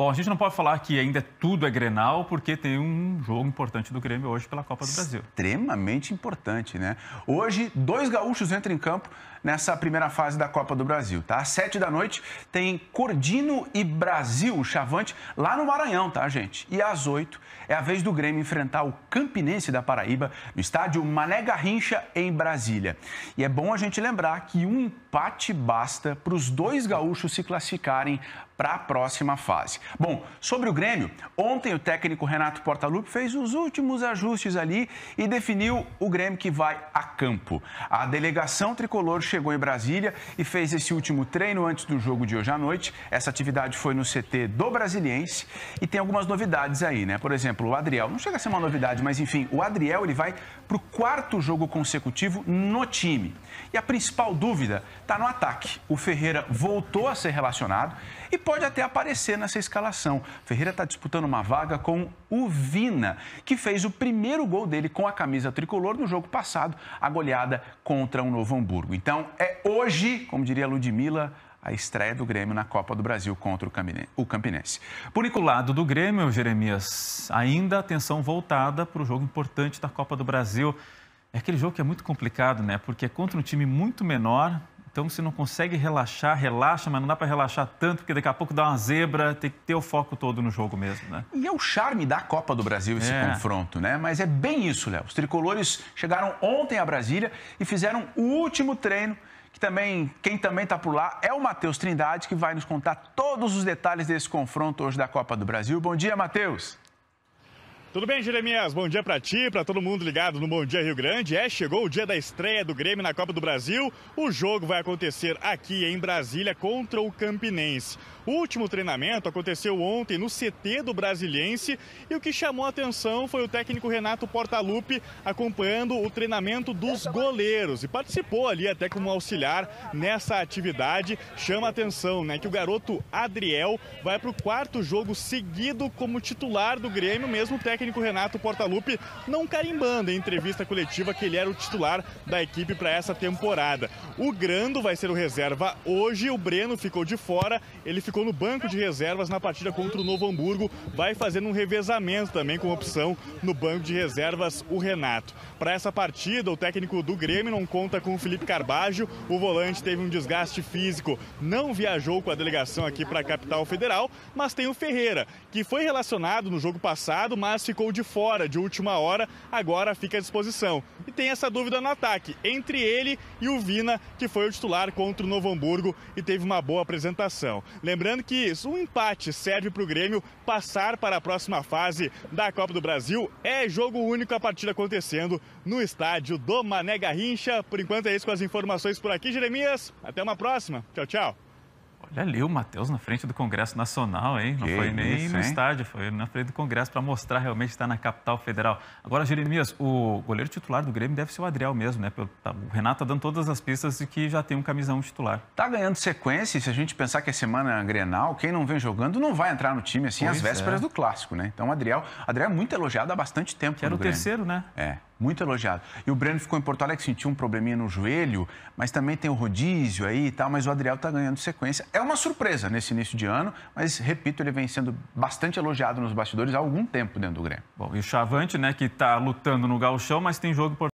Bom, a gente não pode falar que ainda tudo é Grenal, porque tem um jogo importante do Grêmio hoje pela Copa do Brasil. Extremamente importante, né? Hoje, dois gaúchos entram em campo nessa primeira fase da Copa do Brasil, tá? Às sete da noite tem Cordino e Brasil, o Chavante, lá no Maranhão, tá, gente? E às oito é a vez do Grêmio enfrentar o Campinense da Paraíba no estádio Mané Garrincha, em Brasília. E é bom a gente lembrar que um empate basta para os dois gaúchos se classificarem para a próxima fase. Bom, sobre o Grêmio, ontem o técnico Renato Portaluppi fez os últimos ajustes ali e definiu o Grêmio que vai a campo. A delegação tricolor chegou em Brasília e fez esse último treino antes do jogo de hoje à noite. Essa atividade foi no CT do Brasiliense e tem algumas novidades aí, né? Por exemplo, o Adriel, não chega a ser uma novidade, mas enfim, o Adriel ele vai para o quarto jogo consecutivo no time. E a principal dúvida está no ataque. O Ferreira voltou a ser relacionado e pode até aparecer nessa escalação. Ferreira está disputando uma vaga com o Vina, que fez o primeiro gol dele com a camisa tricolor no jogo passado, a goleada contra o Novo Hamburgo. Então, é hoje, como diria Ludmilla, a estreia do Grêmio na Copa do Brasil contra o Campinense. Por o lado do Grêmio, Jeremias, ainda atenção voltada para o jogo importante da Copa do Brasil. É aquele jogo que é muito complicado, né? Porque é contra um time muito menor, então você não consegue relaxar, relaxa, mas não dá para relaxar tanto, porque daqui a pouco dá uma zebra, tem que ter o foco todo no jogo mesmo, né? E é o charme da Copa do Brasil esse é. confronto, né? Mas é bem isso, Léo. Os tricolores chegaram ontem a Brasília e fizeram o último treino que também, quem também está por lá é o Matheus Trindade, que vai nos contar todos os detalhes desse confronto hoje da Copa do Brasil. Bom dia, Matheus! Tudo bem, Jeremias? Bom dia para ti, para todo mundo ligado no Bom Dia Rio Grande. É, chegou o dia da estreia do Grêmio na Copa do Brasil. O jogo vai acontecer aqui em Brasília contra o Campinense. O último treinamento aconteceu ontem no CT do Brasiliense e o que chamou a atenção foi o técnico Renato Portaluppi acompanhando o treinamento dos goleiros e participou ali até como auxiliar nessa atividade. Chama a atenção, né, que o garoto Adriel vai para o quarto jogo seguido como titular do Grêmio, mesmo técnico técnico Renato Portaluppi não carimbando em entrevista coletiva que ele era o titular da equipe para essa temporada. O Grando vai ser o reserva hoje, o Breno ficou de fora, ele ficou no banco de reservas na partida contra o Novo Hamburgo, vai fazendo um revezamento também com opção no banco de reservas o Renato. Para essa partida, o técnico do Grêmio não conta com o Felipe Carbajo, o volante teve um desgaste físico, não viajou com a delegação aqui para a capital federal, mas tem o Ferreira, que foi relacionado no jogo passado, mas ficou de fora de última hora, agora fica à disposição. E tem essa dúvida no ataque, entre ele e o Vina, que foi o titular contra o Novo Hamburgo e teve uma boa apresentação. Lembrando que isso, um empate serve para o Grêmio passar para a próxima fase da Copa do Brasil. É jogo único a partida acontecendo no estádio do Mané Garrincha. Por enquanto é isso com as informações por aqui, Jeremias. Até uma próxima. Tchau, tchau. Olha ali o Matheus na frente do Congresso Nacional, hein? Não que foi nem isso, no hein? estádio, foi na frente do Congresso para mostrar realmente estar na capital federal. Agora, Jeremias, o goleiro titular do Grêmio deve ser o Adriel mesmo, né? Tá, o Renato tá dando todas as pistas de que já tem um camisão titular. Tá ganhando sequência, e se a gente pensar que a semana é a Grenal, quem não vem jogando não vai entrar no time assim pois às é. vésperas é. do clássico, né? Então, o Adriel, Adriel é muito elogiado há bastante tempo. Que era o Grêmio. terceiro, né? É. Muito elogiado. E o Breno ficou em Porto Alegre, sentiu um probleminha no joelho, mas também tem o rodízio aí e tal, mas o Adriel está ganhando sequência. É uma surpresa nesse início de ano, mas, repito, ele vem sendo bastante elogiado nos bastidores há algum tempo dentro do Grêmio. Bom, e o Chavante, né, que está lutando no galchão, mas tem jogo importante.